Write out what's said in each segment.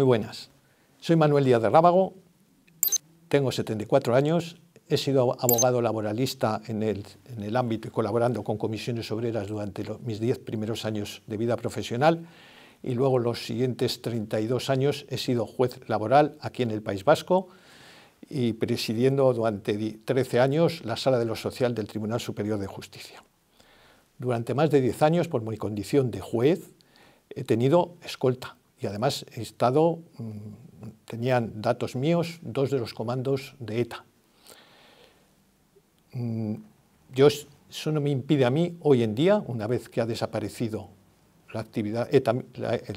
Muy buenas. Soy Manuel Díaz de Rábago, tengo 74 años, he sido abogado laboralista en el, ámbito y colaborando con comisiones obreras durante mis 10 primeros años de vida profesional y luego los siguientes 32 años he sido juez laboral aquí en el País Vasco y presidiendo durante 13 años la Sala de lo Social del Tribunal Superior de Justicia. Durante más de 10 años, por mi condición de juez, he tenido escolta y además he estado, mm, tenían datos míos dos de los comandos de ETA. Mm, yo, eso no me impide a mí hoy en día, una vez que ha desaparecido la actividad, ETA,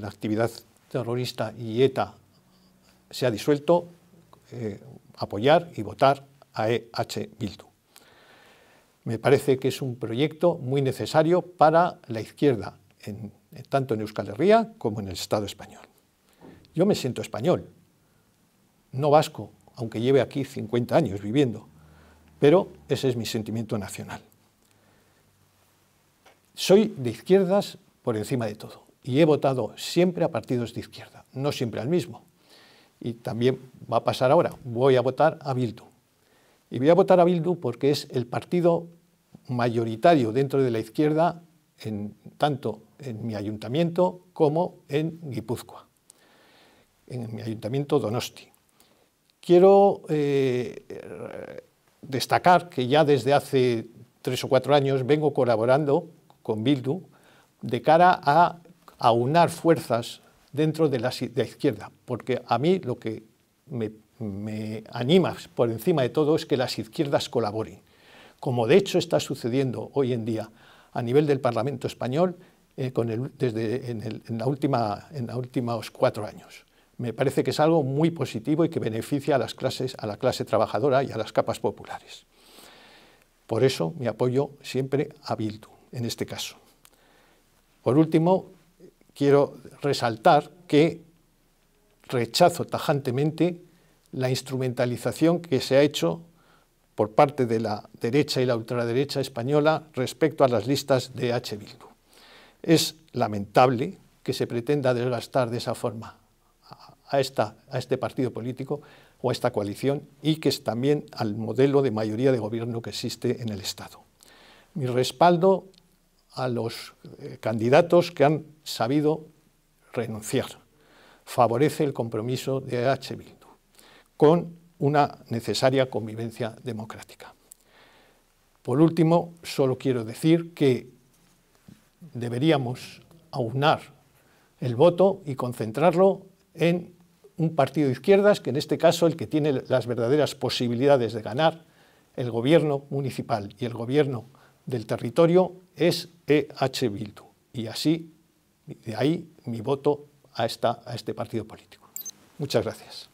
actividad terrorista y ETA se ha disuelto, eh, apoyar y votar a EH Bildu. Me parece que es un proyecto muy necesario para la izquierda en tanto en Euskal Herria como en el Estado español. Yo me siento español, no vasco, aunque lleve aquí 50 años viviendo, pero ese es mi sentimiento nacional. Soy de izquierdas por encima de todo y he votado siempre a partidos de izquierda, no siempre al mismo. Y también va a pasar ahora, voy a votar a Bildu. Y voy a votar a Bildu porque es el partido mayoritario dentro de la izquierda, en tanto en mi ayuntamiento como en Guipúzcoa, en mi ayuntamiento Donosti. Quiero eh, destacar que ya desde hace tres o cuatro años vengo colaborando con Bildu de cara a aunar fuerzas dentro de la, izquierda, porque a mí lo que me, me anima por encima de todo es que las izquierdas colaboren, como de hecho está sucediendo hoy en día a nivel del Parlamento español eh, desde en, la última, en los últimos cuatro años. Me parece que es algo muy positivo y que beneficia a las clases, a la clase trabajadora y a las capas populares. Por eso mi apoyo siempre a Bildu, en este caso. Por último, quiero resaltar que rechazo tajantemente la instrumentalización que se ha hecho por parte de la derecha y la ultraderecha española respecto a las listas de H. Bildu. Es lamentable que se pretenda desgastar de esa forma a, este partido político o a esta coalición y que es también al modelo de mayoría de gobierno que existe en el Estado. Mi respaldo a los eh, candidatos que han sabido renunciar. Favorece el compromiso de H. Bildu con una necesaria convivencia democrática. Por último, solo quiero decir que deberíamos aunar el voto y concentrarlo en un partido de izquierdas, que en este caso el que tiene las verdaderas posibilidades de ganar el gobierno municipal y el gobierno del territorio es EH Bildu. Y así, de ahí mi voto a, esta, a este partido político. Muchas gracias.